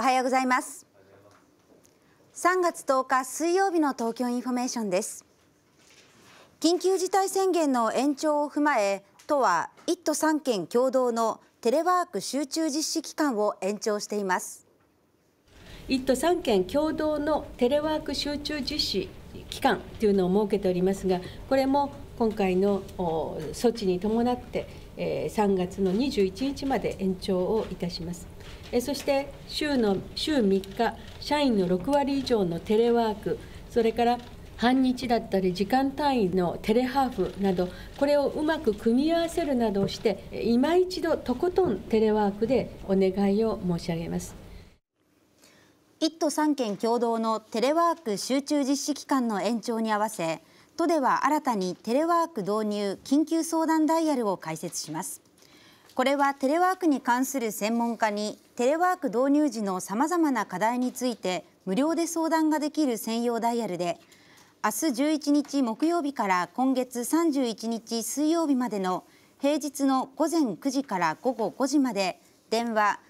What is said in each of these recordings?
おはようございます3月10日水曜日の東京インフォメーションです緊急事態宣言の延長を踏まえ都は1都3県共同のテレワーク集中実施期間を延長しています1都3県共同のテレワーク集中実施期間というのを設けておりますがこれも今回の措置に伴って3月の21日まで延長をいたします。そして週の週3日、社員の6割以上のテレワーク、それから半日だったり時間単位のテレハーフなどこれをうまく組み合わせるなどして今一度とことんテレワークでお願いを申し上げます1都3県共同のテレワーク集中実施期間の延長に合わせ都では新たにテレワーク導入緊急相談ダイヤルを開設しますこれはテレワークに関する専門家にテレワーク導入時のさまざまな課題について無料で相談ができる専用ダイヤルで明日11日木曜日から今月31日水曜日までの平日の午前9時から午後5時まで電話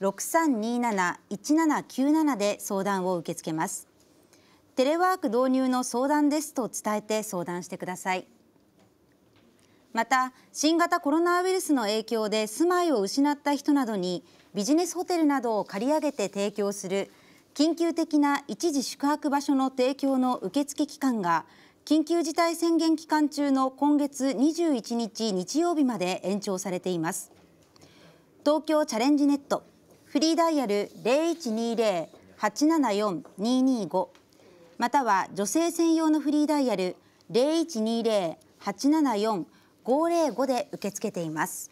03-6327-1797で相談を受け付けます。テレワーク導入の相談ですと伝えて相談してくださいまた新型コロナウイルスの影響で住まいを失った人などにビジネスホテルなどを借り上げて提供する緊急的な一時宿泊場所の提供の受付期間が緊急事態宣言期間中の今月21日日曜日まで延長されています東京チャレンジネットフリーダイヤル0120-874-225または女性専用のフリーダイヤル零一二零八七四五零五で受け付けています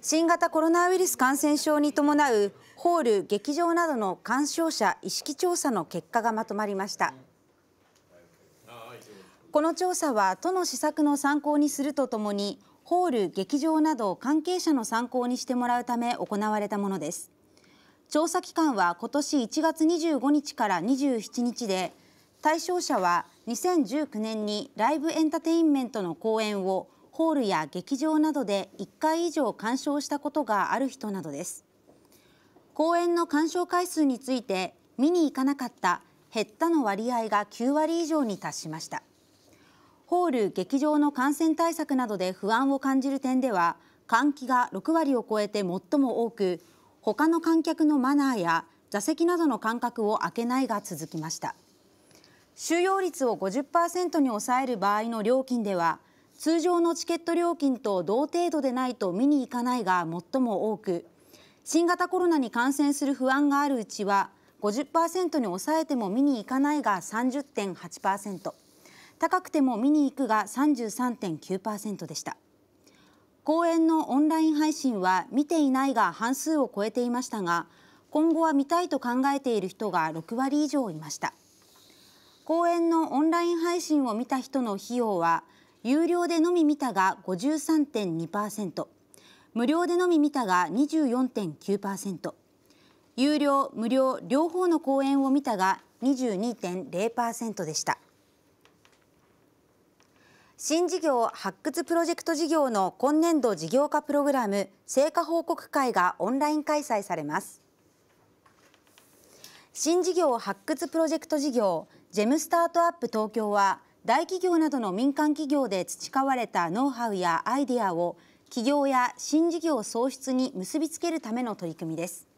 新型コロナウイルス感染症に伴うホール、劇場などの鑑賞者意識調査の結果がまとまりましたこの調査は都の施策の参考にするとともにホール、劇場など関係者の参考にしてもらうため行われたものです調査期間は今年1月25日から27日で対象者は2019年にライブエンタテインメントの公演をホールや劇場などで1回以上鑑賞したことがある人などです公演の鑑賞回数について見に行かなかった減ったの割合が9割以上に達しましたホール劇場の感染対策などで不安を感じる点では換気が6割を超えて最も多く他の観客のマナーや座席などの間隔を空けないが続きました収容率を50%に抑える場合の料金では通常のチケット料金と同程度でないと見に行かないが最も多く新型コロナに感染する不安があるうちは50%に抑えても見に行かないが30.8%高くても見に行くが33.9%でした。公演のオンライン配信は見ていないが半数を超えていましたが今後は見たいと考えている人が6割以上いました公演のオンライン配信を見た人の費用は有料でのみ見たが53.2%無料でのみ見たが24.9%有料無料両方の公演を見たが22.0%でした新事業発掘プロジェクト事業の今年度事業化プログラム成果報告会がオンライン開催されます新事業発掘プロジェクト事業ジェムスタートアップ東京は大企業などの民間企業で培われたノウハウやアイデアを企業や新事業創出に結びつけるための取り組みです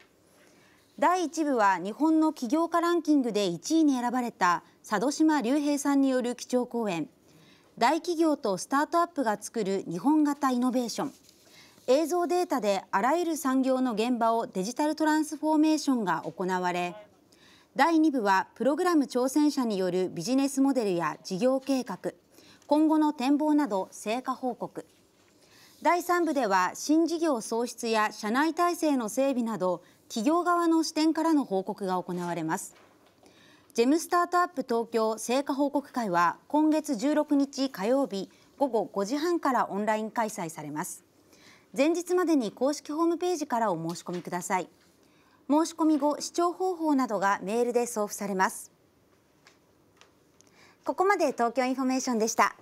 第1部は日本の起業家ランキングで1位に選ばれた佐渡島隆平さんによる基調講演大企業とスタートアップが作る日本型イノベーション映像データであらゆる産業の現場をデジタルトランスフォーメーションが行われ第2部はプログラム挑戦者によるビジネスモデルや事業計画今後の展望など成果報告第3部では新事業創出や社内体制の整備など企業側の視点からの報告が行われます。ジェムスタートアップ東京成果報告会は今月16日火曜日午後5時半からオンライン開催されます前日までに公式ホームページからお申し込みください申し込み後視聴方法などがメールで送付されますここまで東京インフォメーションでした